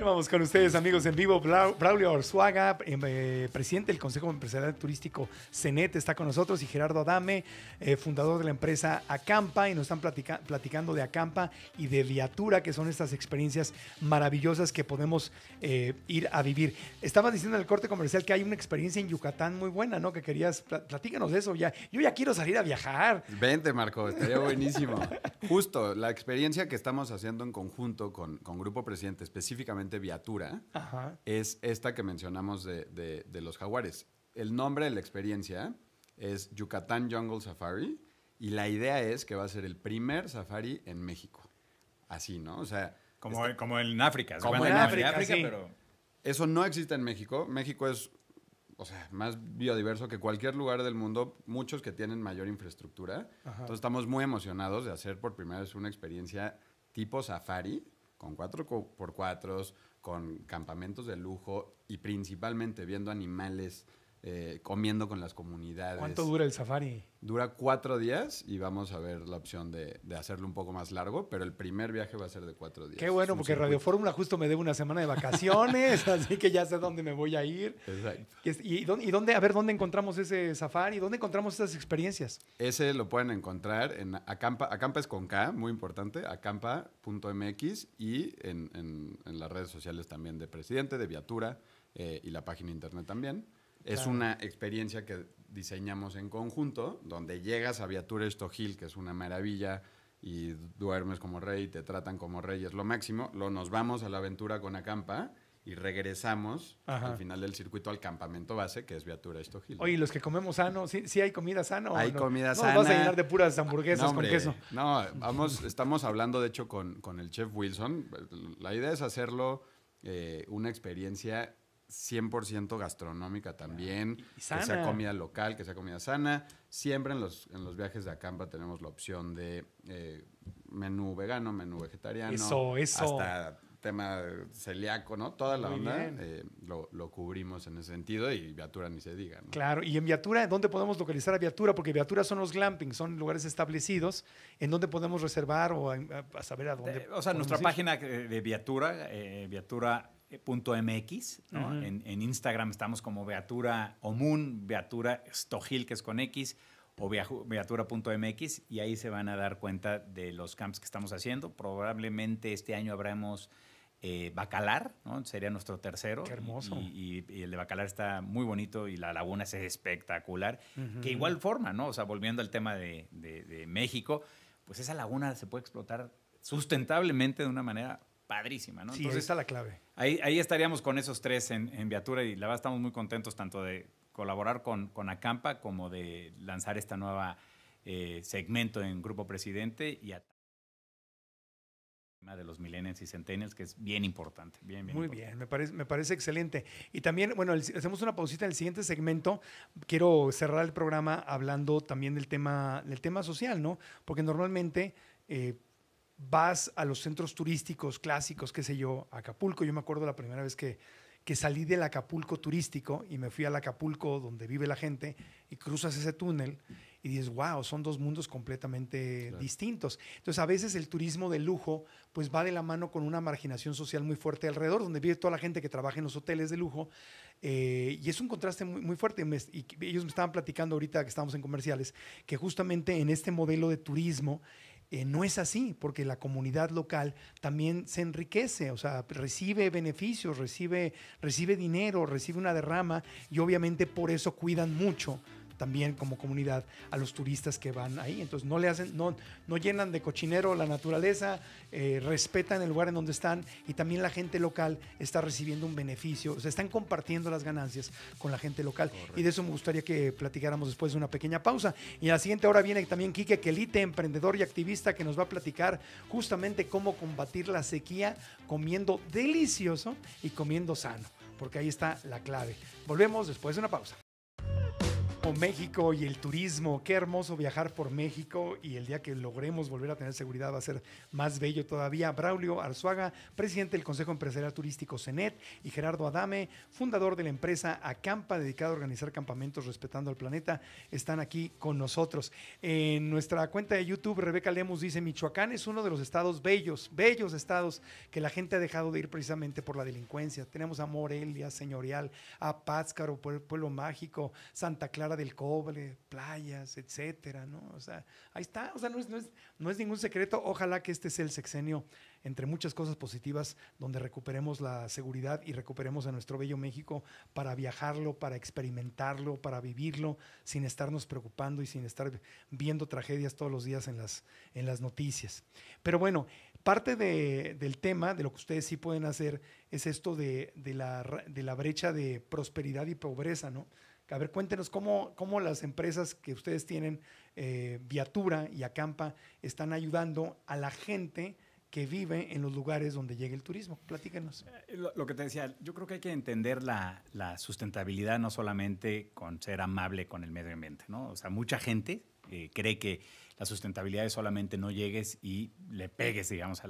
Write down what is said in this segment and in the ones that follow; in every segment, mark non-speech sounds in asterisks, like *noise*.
Vamos con ustedes, amigos en vivo. Braulio Orzuaga, em, eh, presidente del Consejo Empresarial Turístico CENET, está con nosotros y Gerardo Adame, eh, fundador de la empresa Acampa, y nos están platicando de Acampa y de Viatura, que son estas experiencias maravillosas que podemos eh, ir a vivir. Estabas diciendo en el corte comercial que hay una experiencia en Yucatán muy buena, ¿no? Que querías, platícanos de eso ya. Yo ya quiero salir a viajar. Vente, Marco, estaría buenísimo. Justo, la experiencia que estamos haciendo en conjunto con, con Grupo Presidente, específicamente Viatura, es esta que mencionamos de, los jaguares. El nombre de la experiencia es Yucatán Jungle Safari y la idea es que va a ser el primer safari en México. Así, ¿no? O sea... Como, como en África. Como en, África, pero... Eso no existe en México. México es, o sea, más biodiverso que cualquier lugar del mundo, muchos que tienen mayor infraestructura. Entonces estamos muy emocionados de hacer por primera vez una experiencia tipo safari con cuatro por 4 con campamentos de lujo y principalmente viendo animales eh, comiendo con las comunidades. ¿Cuánto dura el safari? Dura cuatro días y vamos a ver la opción de, hacerlo un poco más largo, pero el primer viaje va a ser de cuatro días. Qué bueno, porque Radio Fórmula justo me debe una semana de vacaciones, *laughs* así que ya sé dónde me voy a ir. Exacto. ¿Y, dónde, a ver, dónde encontramos ese safari? ¿Dónde encontramos esas experiencias? Ese lo pueden encontrar en Acampa, Acampa es con K, muy importante, acampa.mx y en, las redes sociales también de Presidente, de Viatura eh, y la página internet también. Es una experiencia que diseñamos en conjunto, donde llegas a Viatura Estogil, que es una maravilla, y duermes como rey, te tratan como rey, es lo máximo. Luego nos vamos a la aventura con Acampa y regresamos al final del circuito al campamento base, que es Viatura Estogil. Oye, los que comemos sano, ¿sí, hay comida sana Hay comida no, sana. No, vas a llenar de puras hamburguesas con queso. No, vamos, estamos hablando de hecho con, con el chef Wilson. La idea es hacerlo eh, una experiencia 100% gastronómica también, que sea comida local, que sea comida sana. Siempre en los, en los viajes de Acampa tenemos la opción de eh, menú vegano, menú vegetariano. Eso, Hasta tema celíaco, ¿no? Toda la onda eh, lo, cubrimos en ese sentido y Viatura ni se diga. ¿no? Claro, y en Viatura, ¿dónde podemos localizar a Viatura? Porque Viatura son los glampings, son lugares establecidos en donde podemos reservar o eh, saber a dónde. o sea, nuestra página de Viatura, Viatura punto ¿no? en, Instagram estamos como Beatura Omun, Beatura Stojil, que es con X, o Beatura.mx, y ahí se van a dar cuenta de los camps que estamos haciendo. Probablemente este año habremos eh, Bacalar, ¿no? sería nuestro tercero. Qué hermoso. Y, el de Bacalar está muy bonito y la laguna es espectacular. Que igual forma, ¿no? O sea, volviendo al tema de, de México, pues esa laguna se puede explotar sustentablemente de una manera padrísima, ¿no? Entonces, está la clave. Ahí, estaríamos con esos tres en, Viatura y la verdad estamos muy contentos tanto de colaborar con, con Acampa como de lanzar esta nueva eh, segmento en Grupo Presidente y a de los millennials y centennials, que es bien importante. Bien, bien Muy bien, me parece, me parece excelente. Y también, bueno, hacemos una pausita en el siguiente segmento. Quiero cerrar el programa hablando también del tema, del tema social, ¿no? Porque normalmente eh, vas a los centros turísticos clásicos, qué sé yo, Acapulco. Yo me acuerdo la primera vez que, salí del Acapulco turístico y me fui al Acapulco donde vive la gente y cruzas ese túnel y dices, wow, son dos mundos completamente distintos. Entonces, a veces el turismo de lujo pues va de la mano con una marginación social muy fuerte alrededor, donde vive toda la gente que trabaja en los hoteles de lujo eh, y es un contraste muy, fuerte. y ellos me estaban platicando ahorita que estamos en comerciales que justamente en este modelo de turismo eh, no es así, porque la comunidad local también se enriquece, o sea, recibe beneficios, recibe dinero, recibe una derrama y obviamente por eso cuidan mucho también como comunidad a los turistas que van ahí. Entonces no le hacen, no, no llenan de cochinero la naturaleza, eh, respetan el lugar en donde están y también la gente local está recibiendo un beneficio, o sea, están compartiendo las ganancias con la gente local. Y de eso me gustaría que platicáramos después de una pequeña pausa. Y a la siguiente hora viene también Quique Kelite emprendedor y activista, que nos va a platicar justamente cómo combatir la sequía comiendo delicioso y comiendo sano, porque ahí está la clave. Volvemos después de una pausa. México y el turismo. Qué hermoso viajar por México y el día que logremos volver a tener seguridad va a ser más bello todavía. Braulio Arzuaga, presidente del Consejo Empresarial Turístico CENET, y Gerardo Adame, fundador de la empresa Acampa, dedicado a organizar campamentos respetando al planeta, están aquí con nosotros. En nuestra cuenta de YouTube, Rebeca Lemus dice: Michoacán es uno de los estados bellos, bellos estados que la gente ha dejado de ir precisamente por la delincuencia. Tenemos a Morelia, Señorial, a Páscaro, Pueblo Mágico, Santa Clara del Cobre, playas, etcétera, ¿no? O sea, ahí está, o sea, no es, ningún secreto. Ojalá que este sea el sexenio, entre muchas cosas positivas, donde recuperemos la seguridad y recuperemos a nuestro bello México para viajarlo, para experimentarlo, para vivirlo, sin estarnos preocupando y sin estar viendo tragedias todos los días en las, en las noticias. Pero bueno, parte del tema, de lo que ustedes sí pueden hacer, es esto de, de, la, de la brecha de prosperidad y pobreza, ¿no? A ver, cuéntenos cómo, las empresas que ustedes tienen, eh, Viatura y Acampa, están ayudando a la gente que vive en los lugares donde llega el turismo. Platíquenos. Eh, lo, que te decía, yo creo que hay que entender la, sustentabilidad no solamente con ser amable con el medio ambiente, ¿no? O sea, mucha gente eh, cree que la sustentabilidad es solamente no llegues y le pegues, digamos, a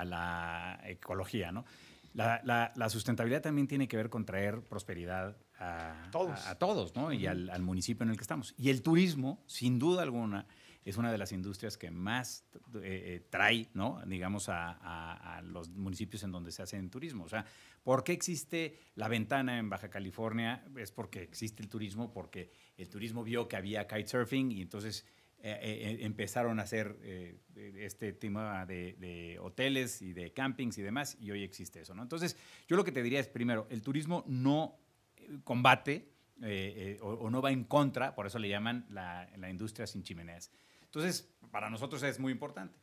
la, ecología, ¿no? la, sustentabilidad también tiene que ver con traer prosperidad, a todos, ¿no? Y al, municipio en el que estamos. Y el turismo, sin duda alguna, es una de las industrias que más eh, eh, trae, ¿no? Digamos, a, los municipios en donde se hace el turismo. O sea, ¿por qué existe la ventana en Baja California? Es porque existe el turismo, porque el turismo vio que había kitesurfing y entonces eh, empezaron a hacer este tema de, de, hoteles y de campings y demás, y hoy existe eso, ¿no? Entonces, yo lo que te diría es, primero, el turismo no combate eh, eh, o, no va en contra, por eso le llaman la, industria sin chimeneas. Entonces, para nosotros es muy importante.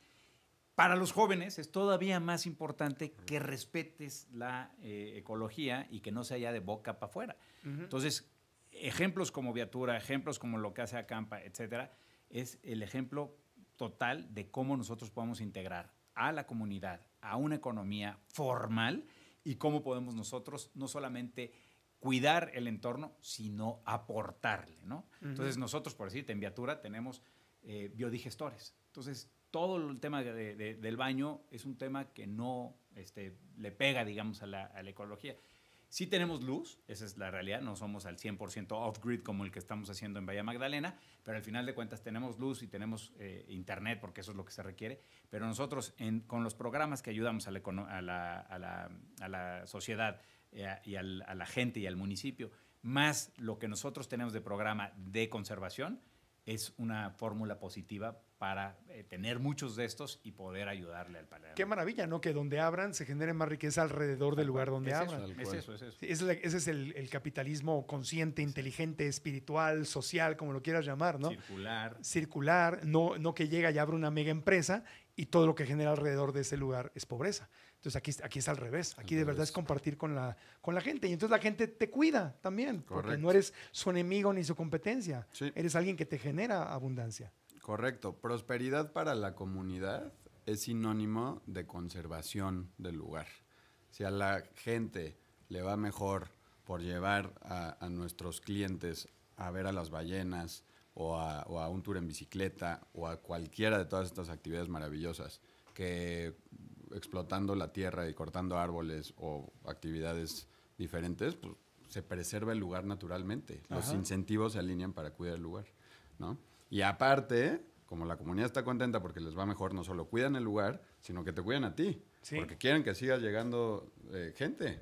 Para los jóvenes es todavía más importante que respetes la eh, ecología y que no se haya de boca para afuera. Entonces, ejemplos como Viatura, ejemplos como lo que hace Acampa, etcétera, es el ejemplo total de cómo nosotros podemos integrar a la comunidad, a una economía formal y cómo podemos nosotros no solamente cuidar el entorno, sino aportarle, ¿no? Entonces nosotros, por decirte, en Viatura tenemos eh, biodigestores. Entonces, todo el tema del baño es un tema que no este, le pega, digamos, a la, ecología. Sí tenemos luz, esa es la realidad, no somos al 100% off-grid como el que estamos haciendo en Bahía Magdalena, pero al final de cuentas tenemos luz y tenemos eh, internet, porque eso es lo que se requiere, pero nosotros con los programas que ayudamos a la, a la sociedad eh, y al, a la gente y al municipio, más lo que nosotros tenemos de programa de conservación, es una fórmula positiva para eh, tener muchos de estos y poder ayudarle al paladar. Qué maravilla, ¿no? Que donde abran se genere más riqueza alrededor del lugar donde abran. es eso, es eso. ese es el, el, capitalismo consciente, inteligente, espiritual, social, como lo quieras llamar, ¿no? Circular. Circular, no, no que llega y abre una mega empresa y todo lo que genera alrededor de ese lugar es pobreza. Entonces aquí, aquí es al revés, aquí de verdad es compartir con la, con la gente. Y entonces la gente te cuida también, porque no eres su enemigo ni su competencia, eres alguien que te genera abundancia. Correcto, prosperidad para la comunidad es sinónimo de conservación del lugar. Si a la gente le va mejor por llevar a, nuestros clientes a ver a las ballenas o a un tour en bicicleta o a cualquiera de todas estas actividades maravillosas que explotando la tierra y cortando árboles o actividades diferentes, pues se preserva el lugar naturalmente. Los incentivos se alinean para cuidar el lugar, ¿no? Y aparte, como la comunidad está contenta porque les va mejor, no solo cuidan el lugar, sino que te cuidan a ti. Porque quieren que siga llegando eh, gente,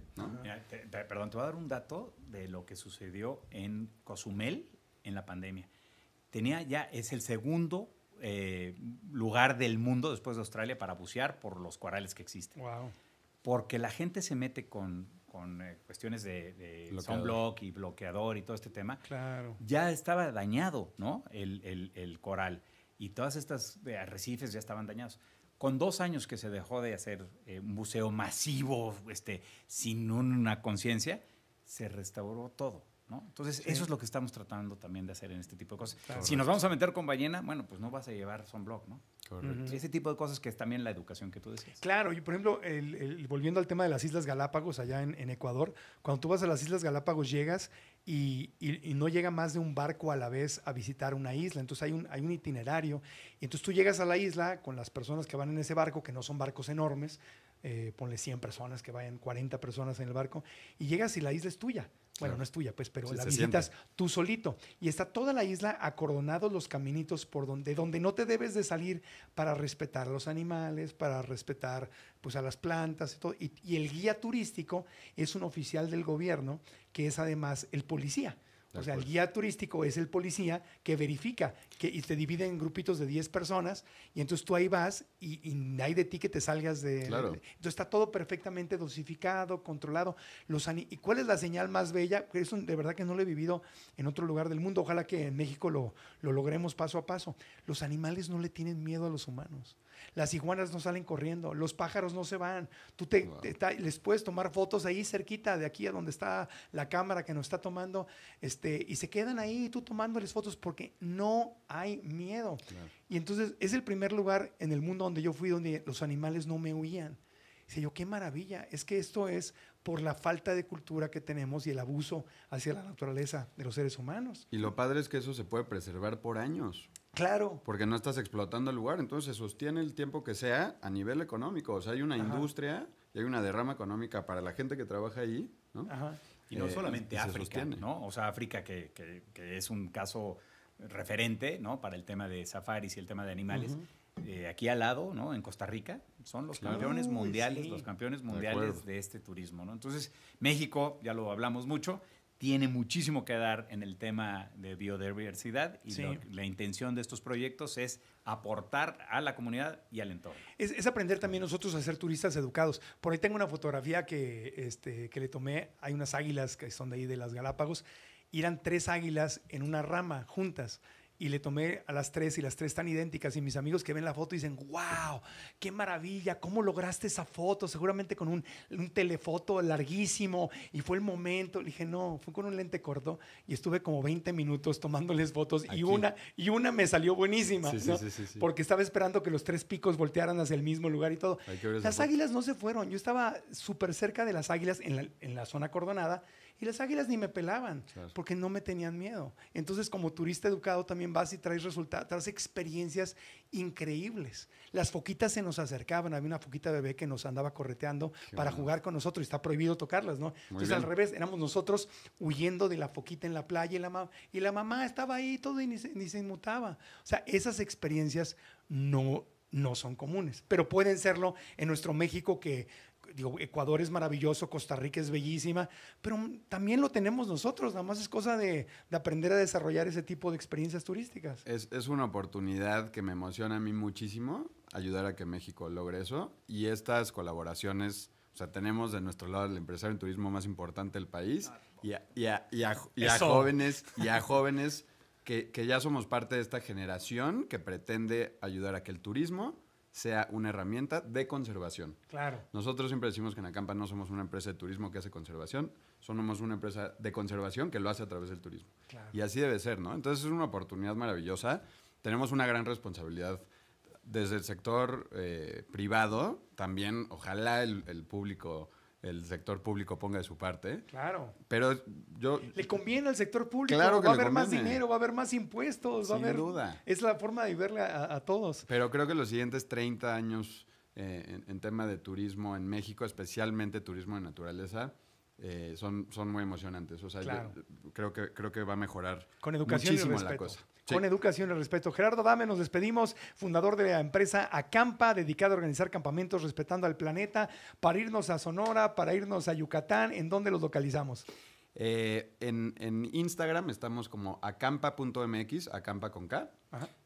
perdón, te voy a dar un dato de lo que sucedió en Cozumel en la pandemia. Tenía ya, es el segundo eh, lugar del mundo después de Australia para bucear por los corales que existen. Porque la gente se mete con, eh, cuestiones de, de sunblock y bloqueador y todo este tema. Claro. Ya estaba dañado, ¿no? El, coral. Y todas estas eh, arrecifes ya estaban dañados con dos años que se dejó de hacer un buceo masivo, este, sin una conciencia, se restauró todo. ¿no? Entonces, eso es lo que estamos tratando también de hacer en este tipo de cosas. Si nos vamos a meter con ballena, bueno, pues no vas a llevar son ¿no? Correcto. Ese tipo de cosas que es también la educación que tú decías. Claro, y por ejemplo, el, volviendo al tema de las Islas Galápagos allá en, Ecuador, cuando tú vas a las Islas Galápagos llegas y, no llega más de un barco a la vez a visitar una isla, entonces hay un, hay un itinerario, y entonces tú llegas a la isla con las personas que van en ese barco, que no son barcos enormes, eh, ponle 100 personas, que vayan 40 personas en el barco, y llegas y la isla es tuya. Bueno, no es tuya, pues, pero la visitas tú solito. Y está toda la isla acordonados los caminitos por donde, donde no te debes de salir para respetar a los animales, para respetar pues a las plantas y todo. y el guía turístico es un oficial del gobierno que es además el policía o sea, el guía turístico es el policía que verifica que, y te divide en grupitos de 10 personas y entonces tú ahí vas y, y hay de ti que te salgas de... entonces está todo perfectamente dosificado, controlado. Los ¿Y cuál es la señal más bella? Eso de verdad que no lo he vivido en otro lugar del mundo. Ojalá que en México lo, logremos paso a paso. Los animales no le tienen miedo a los humanos. Las iguanas no salen corriendo, los pájaros no se van. Tú te, les puedes tomar fotos ahí cerquita de aquí a donde está la cámara que nos está tomando. Este, y se quedan ahí tú tomándoles fotos porque no hay miedo. Y entonces es el primer lugar en el mundo donde yo fui donde los animales no me huían. Dice yo, qué maravilla, es que esto es por la falta de cultura que tenemos y el abuso hacia la naturaleza de los seres humanos. Y lo padre es que eso se puede preservar por años. Claro. Porque no estás explotando el lugar, entonces sostiene el tiempo que sea a nivel económico. O sea, hay una industria y hay una derrama económica para la gente que trabaja ahí, ¿no? Ajá. Y no eh, solamente África, ¿no? O sea, África que, que, es un caso referente, ¿no? Para el tema de safaris y el tema de animales. Eh, aquí al lado, ¿no? En Costa Rica, son los campeones mundiales, los campeones mundiales de, de este turismo, ¿no? Entonces, México, ya lo hablamos mucho, tiene muchísimo que dar en el tema de biodiversidad y la intención de estos proyectos es aportar a la comunidad y al entorno. Es, aprender también nosotros a ser turistas educados. Por ahí tengo una fotografía que, este, que le tomé, hay unas águilas que son de ahí de las Galápagos, y eran tres águilas en una rama juntas y le tomé a las tres y las tres están idénticas y mis amigos que ven la foto dicen, wow, qué maravilla, cómo lograste esa foto, seguramente con un, un telefoto larguísimo y fue el momento. Le dije, no, fue con un lente corto y estuve como 20 minutos tomándoles fotos y una, y una me salió buenísima, porque estaba esperando que los tres picos voltearan hacia el mismo lugar y todo. Las águilas no se fueron, yo estaba súper cerca de las águilas en la, en la zona cordonada y las águilas ni me pelaban porque no me tenían miedo. Entonces, como turista educado, también vas y traes resultados, traes experiencias increíbles. Las foquitas se nos acercaban. Había una foquita bebé que nos andaba correteando para jugar con nosotros y está prohibido tocarlas, ¿no? Entonces, al revés, éramos nosotros huyendo de la foquita en la playa y la, y la mamá estaba ahí todo y ni se, ni se inmutaba. O sea, esas experiencias no no son comunes, pero pueden serlo en nuestro México que digo, Ecuador es maravilloso, Costa Rica es bellísima, pero también lo tenemos nosotros, nada más es cosa de, aprender a desarrollar ese tipo de experiencias turísticas. Es, una oportunidad que me emociona a mí muchísimo, ayudar a que México logre eso, y estas colaboraciones, o sea, tenemos de nuestro lado el empresario en turismo más importante del país, y a, jóvenes, y jóvenes que, que ya somos parte de esta generación que pretende ayudar a que el turismo sea una herramienta de conservación. Claro. Nosotros siempre decimos que en Acampa no somos una empresa de turismo que hace conservación, somos una empresa de conservación que lo hace a través del turismo. Y así debe ser, ¿no? Entonces es una oportunidad maravillosa. Tenemos una gran responsabilidad desde el sector eh, privado, también ojalá el, el público el sector público ponga de su parte. Claro. Pero yo... Le conviene al sector público. Claro que va a haber más dinero, va a haber más impuestos. Sin duda. Es la forma de verle a, todos. Pero creo que los siguientes 30 años eh, en, en, tema de turismo en México, especialmente turismo de naturaleza, eh, son, son muy emocionantes. O sea, creo, que, creo que va a mejorar Con muchísimo la cosa. Con educación y respeto. Gerardo Dame, nos despedimos, fundador de la empresa Acampa, dedicado a organizar campamentos respetando al planeta, para irnos a Sonora, para irnos a Yucatán, ¿en dónde los localizamos? Eh, en, Instagram estamos como acampa.mx, acampa con K,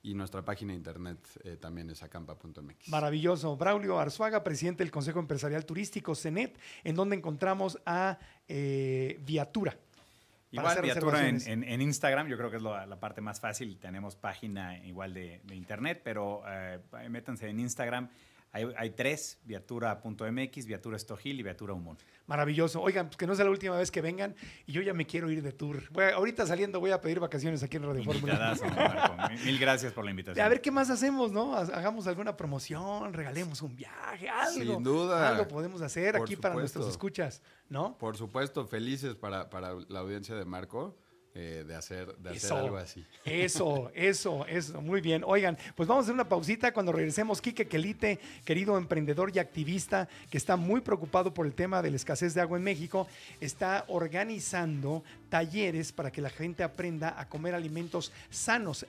y nuestra página de internet eh, también es acampa.mx. Maravilloso. Braulio Arzuaga, presidente del Consejo Empresarial Turístico, CENET, en donde encontramos a eh, Viatura. Igual Viatura en, Instagram, yo creo que es la, parte más fácil. Tenemos página igual de internet, pero métanse en Instagram. Hay, tres, viatura.mx, Viatura Estojil y Viatura Humón. Maravilloso. Oigan, pues que no sea la última vez que vengan y yo ya me quiero ir de tour. ahorita saliendo voy a pedir vacaciones aquí en Radio Fórmula. *laughs* Mil gracias por la invitación. A ver qué más hacemos, ¿no? Hagamos alguna promoción, regalemos un viaje, algo. Sin duda. Algo podemos hacer aquí para nuestros escuchas, ¿no? Por supuesto, felices para, para la audiencia de Marco. Eh, de hacer, de hacer algo así. Eso, eso, eso. Muy bien. Oigan, pues vamos a hacer una pausita cuando regresemos. Quique Quelite, querido emprendedor y activista que está muy preocupado por el tema de la escasez de agua en México, está organizando talleres para que la gente aprenda a comer alimentos sanos,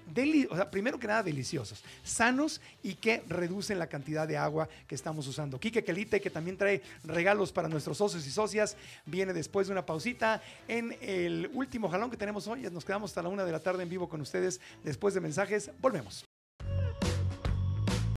o sea, primero que nada deliciosos, sanos y que reducen la cantidad de agua que estamos usando. Quique Quelite, que también trae regalos para nuestros socios y socias, viene después de una pausita en el último jalón que tenemos hoy. Nos quedamos hasta la una de la tarde en vivo con ustedes. Después de mensajes, volvemos.